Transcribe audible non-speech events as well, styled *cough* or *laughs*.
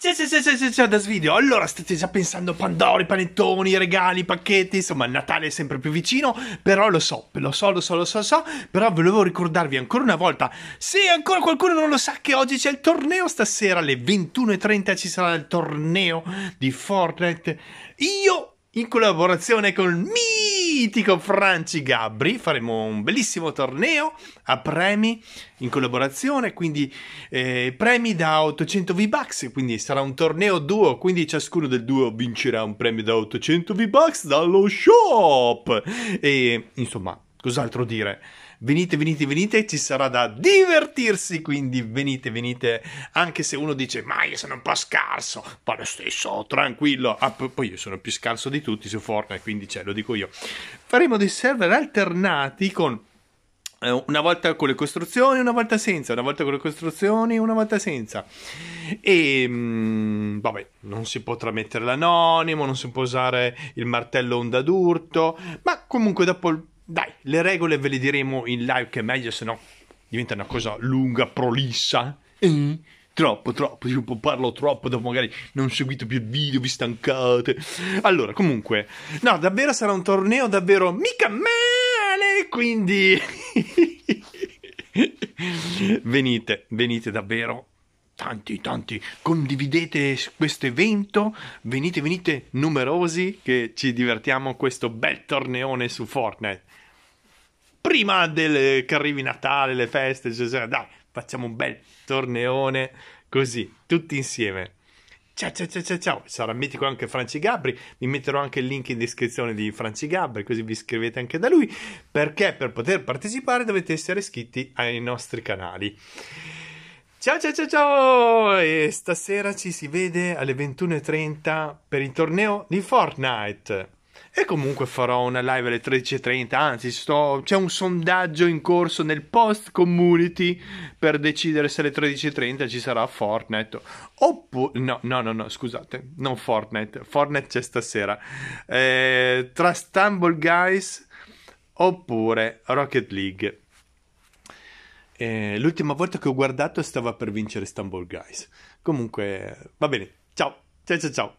Ciao, ciao, ciao, ciao, ciao, das video. Allora state già pensando Pandori, panettoni, regali, pacchetti, insomma, il Natale è sempre più vicino, però lo so, lo so, lo so, lo so, lo so, però volevo ricordarvi ancora una volta, se ancora qualcuno non lo sa che oggi c'è il torneo stasera alle 21.30 ci sarà il torneo di Fortnite. Io in collaborazione con il mitico Franci Gabri faremo un bellissimo torneo a premi in collaborazione, quindi eh, premi da 800 V-Bucks, quindi sarà un torneo duo, quindi ciascuno del duo vincerà un premio da 800 V-Bucks dallo shop e insomma cos'altro dire? Venite, venite, venite, ci sarà da divertirsi, quindi venite, venite, anche se uno dice ma io sono un po' scarso, ma lo stesso, tranquillo, ah, poi io sono più scarso di tutti su Fortnite, quindi ce cioè, lo dico io. Faremo dei server alternati con eh, una volta con le costruzioni, una volta senza, una volta con le costruzioni, una volta senza. E ehm, mh, vabbè, non si potrà mettere l'anonimo, non si può usare il martello onda d'urto, ma comunque dopo dai, le regole ve le diremo in live che è meglio, se no diventa una cosa lunga, prolissa. Mm. Troppo, troppo, io parlo troppo, dopo magari non seguite più il video, vi stancate. Allora, comunque, no, davvero sarà un torneo davvero mica male, quindi... *laughs* venite, venite davvero tanti, tanti, condividete questo evento, venite, venite numerosi che ci divertiamo questo bel torneone su Fortnite. Prima del, che arrivi Natale, le feste, cioè, cioè, dai, facciamo un bel torneone così, tutti insieme. Ciao, ciao, ciao, ciao, ciao. Sarà mitico anche Franci Gabri. Vi metterò anche il link in descrizione di Franci Gabri, così vi iscrivete anche da lui. Perché per poter partecipare dovete essere iscritti ai nostri canali. Ciao ciao ciao ciao! E stasera ci si vede alle 21.30 per il torneo di Fortnite. E comunque farò una live alle 13.30, anzi sto... c'è un sondaggio in corso nel post community per decidere se alle 13.30 ci sarà Fortnite. Oppure... No, no, no, no, scusate, non Fortnite. Fortnite c'è stasera. Eh, tra Stumble Guys oppure Rocket League. Eh, l'ultima volta che ho guardato stava per vincere Stumble Guys. Comunque, va bene. Ciao, ciao, ciao, ciao.